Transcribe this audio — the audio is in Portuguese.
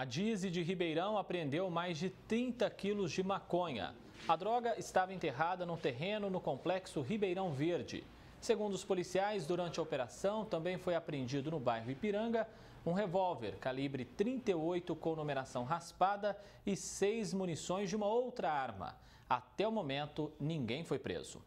A Dize de Ribeirão apreendeu mais de 30 quilos de maconha. A droga estava enterrada no terreno no complexo Ribeirão Verde. Segundo os policiais, durante a operação também foi apreendido no bairro Ipiranga um revólver calibre 38 com numeração raspada e seis munições de uma outra arma. Até o momento, ninguém foi preso.